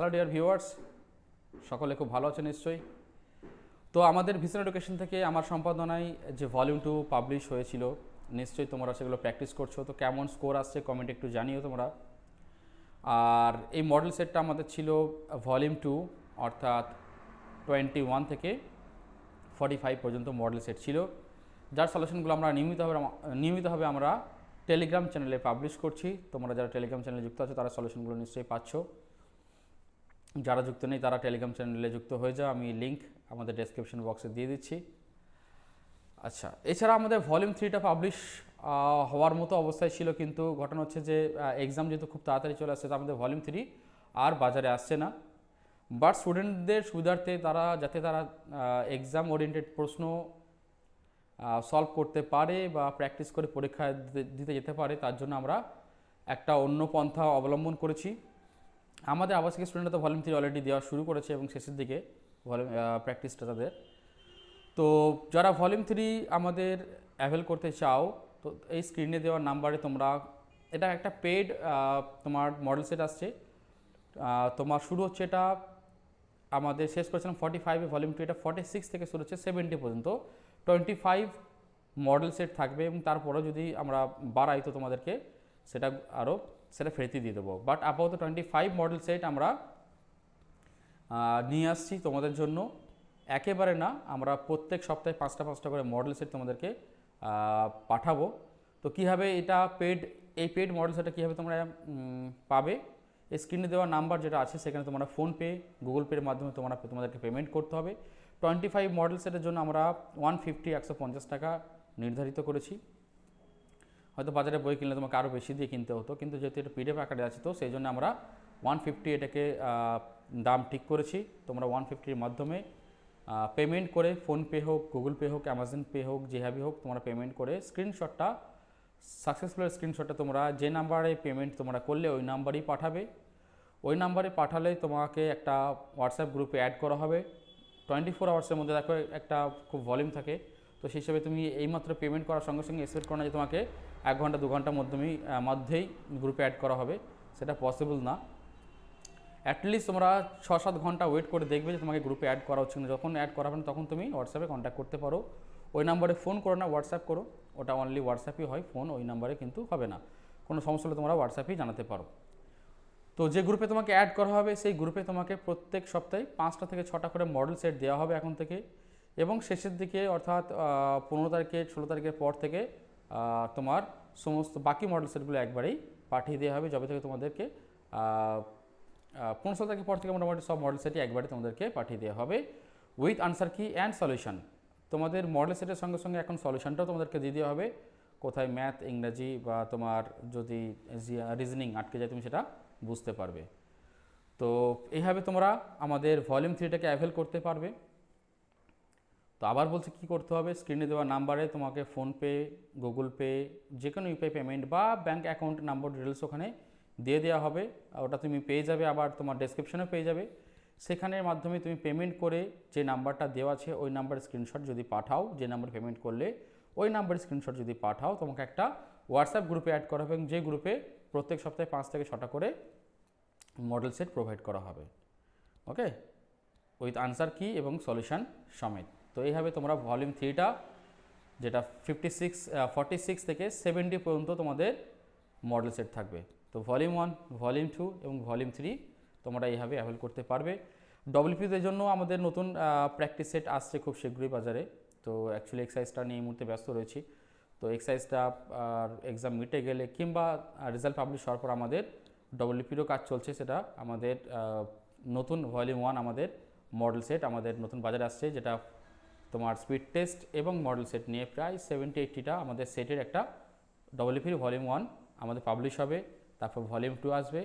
hello dear viewers সকলে খুব ভালো আছে নিশ্চয়ই তো আমাদের ভিসন এডুকেশন থেকে আমার সম্পাদনায় যে ভলিউম টু পাবলিশ হয়েছিল নিশ্চয়ই তোমরা সেগুলো প্র্যাকটিস করছো তো কেমন স্কোর আসছে কমেন্ট একটু জানিও তোমরা আর এই মডেল সেটটা আমাদের ছিল ভলিউম টু অর্থাৎ টোয়েন্টি ওয়ান থেকে ফর্টি ফাইভ পর্যন্ত মডেল সেট ছিল যার সলিউশনগুলো আমরা নিয়মিতভাবে নিয়মিতভাবে আমরা টেলিগ্রাম চ্যানেলে পাবলিশ করছি তোমরা যারা টেলিগ্রাম চ্যানেলে যুক্ত আছো তারা সলিউশনগুলো নিশ্চয়ই পাচ্ছ যারা যুক্ত নেই তারা টেলিগ্রাম চ্যানেলে যুক্ত হয়ে যাও আমি লিঙ্ক আমাদের ডেসক্রিপশন বক্সে দিয়ে দিচ্ছি আচ্ছা এছাড়া আমাদের ভলিউম থ্রিটা পাবলিশ হওয়ার মতো অবস্থায় ছিল কিন্তু ঘটনা হচ্ছে যে এক্সাম যেহেতু খুব তাড়াতাড়ি চলে আসছে তা আমাদের ভলিউম থ্রি আর বাজারে আসছে না বাট স্টুডেন্টদের সুবিধার্থে তারা যাতে তারা এক্সাম ওরিয়েন্টেড প্রশ্ন সলভ করতে পারে বা প্র্যাকটিস করে পরীক্ষা দিতে যেতে পারে তার জন্য আমরা একটা অন্য পন্থা অবলম্বন করেছি আমাদের আবাসিক স্টুডেন্টরা তো ভলিউম থ্রি অলরেডি দেওয়া শুরু করেছে এবং শেষের দিকে ভলিউম প্র্যাকটিসটা তাদের তো যারা ভলিউম থ্রি আমাদের অ্যাভেল করতে চাও তো এই স্ক্রিনে দেওয়া নাম্বারে তোমরা এটা একটা পেড তোমার মডেল সেট আসছে তোমার শুরু হচ্ছে এটা আমাদের শেষ করেছিলাম ফর্টি ফাইভে ভলিউম টু এটা ফর্টি সিক্স থেকে শুরু হচ্ছে সেভেন্টি পর্যন্ত টোয়েন্টি ফাইভ মডেল সেট থাকবে এবং তারপরেও যদি আমরা বাড়াই তো তোমাদেরকে সেটা আরও সেটা ফেরতই দিয়ে দেবো বাট আপাতত টোয়েন্টি ফাইভ মডেল সেট আমরা নিয়ে আসছি তোমাদের জন্য একেবারে না আমরা প্রত্যেক সপ্তাহে পাঁচটা পাঁচটা করে মডেল সেট তোমাদেরকে পাঠাবো তো কীভাবে এটা পেড এই পেড মডেল সেটটা কীভাবে তোমরা পাবে স্ক্রিনে দেওয়া নাম্বার যেটা আছে সেখানে তোমরা ফোনপে গুগল পের মাধ্যমে তোমরা তোমাদেরকে পেমেন্ট করতে হবে টোয়েন্টি ফাইভ মডেল সেটের জন্য আমরা ওয়ান ফিফটি একশো পঞ্চাশ টাকা নির্ধারিত করেছি হয়তো বাজারে বই কিনলে তোমাকে আরও বেশি দিয়ে কিনতে হতো কিন্তু যেহেতু এটা পিডিএফ আকারে আছে তো সেই জন্য আমরা ওয়ান ফিফটি এটাকে দাম ঠিক করেছি তোমরা ওয়ান ফিফটির মাধ্যমে পেমেন্ট করে ফোনপে হোক গুগল পে হোক অ্যামাজন পে হোক যেভাবে হোক তোমরা পেমেন্ট করে স্ক্রিনশটটা সাকসেসফুল স্ক্রিনশটটা তোমরা যে নাম্বারে পেমেন্ট তোমরা করলে ওই নাম্বারই পাঠাবে ওই নাম্বারে পাঠালে তোমাকে একটা হোয়াটসঅ্যাপ গ্রুপে অ্যাড করা হবে টোয়েন্টি ফোর আওয়ার্সের মধ্যে দেখো একটা খুব ভলিউম থাকে তো সেই হিসাবে তুমি এইমাত্র পেমেন্ট করার সঙ্গে সঙ্গে এক্সপেক্ট করো না যে তোমাকে এক ঘন্টা দু ঘন্টার মধ্যেই মধ্যেই গ্রুপে অ্যাড করা হবে সেটা পসিবল না অ্যাটলিস্ট তোমরা ছ সাত ঘন্টা ওয়েট করে দেখবে যে তোমাকে গ্রুপে অ্যাড করা হচ্ছে না যখন অ্যাড করাবে না তখন তুমি হোয়াটসঅ্যাপে কন্ট্যাক্ট করতে পারো ওই নাম্বারে ফোন করো না হোয়াটসঅ্যাপ করো ওটা অনলি হোয়াটসঅ্যাপই হয় ফোন ওই নাম্বারে কিন্তু হবে না কোনো সমস্যা হলে তোমরা হোয়াটসঅ্যাপেই জানাতে পারো তো যে গ্রুপে তোমাকে অ্যাড করা হবে সেই গ্রুপে তোমাকে প্রত্যেক সপ্তাহে পাঁচটা থেকে ছটা করে মডেল সেট দেওয়া হবে এখন থেকে এবং শেষের দিকে অর্থাৎ পনেরো তারিখে ষোলো তারিখের পর থেকে তোমার সমস্ত বাকি মডেল সেটগুলো একবারেই পাঠিয়ে দেওয়া হবে যবে থেকে তোমাদেরকে পনেরো তারিখের পর থেকে মোটামুটি সব মডেল সেটই একবারে তোমাদেরকে পাঠিয়ে দেওয়া হবে with answer key and solution তোমাদের মডেল সেটের সঙ্গে সঙ্গে এখন সলিউশনটাও তোমাদেরকে দিয়ে দেওয়া হবে কোথায় ম্যাথ ইংরাজি বা তোমার যদি রিজনিং আটকে যায় তুমি সেটা বুঝতে পারবে তো এইভাবে তোমরা আমাদের ভলিউম থ্রিটাকে অ্যাভেল করতে পারবে তো আবার বলছে কি করতে হবে স্ক্রিনে দেওয়া নাম্বারে তোমাকে ফোনপে গুগল পে যে কোনো ইউপিআই পেমেন্ট বা ব্যাঙ্ক অ্যাকাউন্ট নাম্বার ডিটেলস ওখানে দিয়ে দেওয়া হবে ওটা তুমি পেয়ে যাবে আবার তোমার ডেসক্রিপশানেও পেয়ে যাবে সেখানের মাধ্যমে তুমি পেমেন্ট করে যে নাম্বারটা দেওয়া আছে ওই নাম্বার স্ক্রিনশট যদি পাঠাও যে নাম্বার পেমেন্ট করলে ওই নাম্বার স্ক্রিনশট যদি পাঠাও তোমাকে একটা হোয়াটসঅ্যাপ গ্রুপে অ্যাড করা হবে এবং যে গ্রুপে প্রত্যেক সপ্তাহে পাঁচ থেকে ছটা করে মডেল সেট প্রোভাইড করা হবে ওকে উইথ আনসার কি এবং সলিউশন সমেত তো এইভাবে তোমরা ভলিউম থ্রিটা যেটা ফিফটি সিক্স ফর্টি সিক্স থেকে সেভেন্টি পর্যন্ত তোমাদের মডেল সেট থাকবে তো ভলিউম ওয়ান ভলিউম টু এবং ভলিউম থ্রি তোমরা এইভাবে অ্যাভেল করতে পারবে ডব্লিউপিদের জন্য আমাদের নতুন প্র্যাকটিস সেট আসছে খুব শীঘ্রই বাজারে তো অ্যাকচুয়ালি এক্সারসাইজটা নিয়ে মুহূর্তে ব্যস্ত রয়েছি তো এক্সারসাইজটা আর এক্সাম মিটে গেলে কিংবা রেজাল্ট পাবলিশ হওয়ার পর আমাদের ডব্লিউপিরও কাজ চলছে সেটা আমাদের নতুন ভলিউম ওয়ান আমাদের মডেল সেট আমাদের নতুন বাজারে আসছে যেটা তোমার স্পিড টেস্ট এবং মডেল সেট নিয়ে প্রায় সেভেন্টি এইটটিটা আমাদের সেটের একটা ডবল ইফির ভলিউম ওয়ান আমাদের পাবলিশ হবে তারপর ভলিউম টু আসবে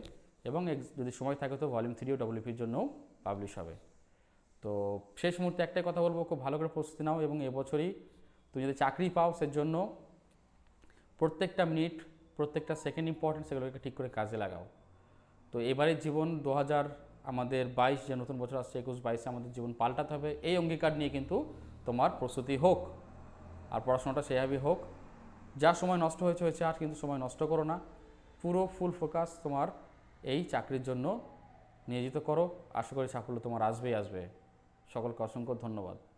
এবং যদি সময় থাকে তো ভলিউম থ্রিও ডবল ইফির জন্যও পাবলিশ হবে তো শেষ মুহূর্তে একটাই কথা বলবো খুব ভালো করে প্রস্তুতি নাও এবং এবছরই তুমি যদি চাকরি পাও সেজন্য প্রত্যেকটা মিনিট প্রত্যেকটা সেকেন্ড ইম্পর্টেন্ট সেগুলোকে ঠিক করে কাজে লাগাও তো এবারের জীবন দু আমাদের বাইশ যে নতুন বছর আসছে একুশ বাইশে আমাদের জীবন পাল্টাতে হবে এই অঙ্গীকার নিয়ে কিন্তু তোমার প্রস্তুতি হোক আর পড়াশোনাটা সেভাবেই হোক যা সময় নষ্ট হয়েছে হয়েছে আর কিন্তু সময় নষ্ট করো না পুরো ফুল ফোকাস তোমার এই চাকরির জন্য নিয়োজিত করো আশা করি সাফল্য তোমার আসবেই আসবে সকলকে অসংখ্য ধন্যবাদ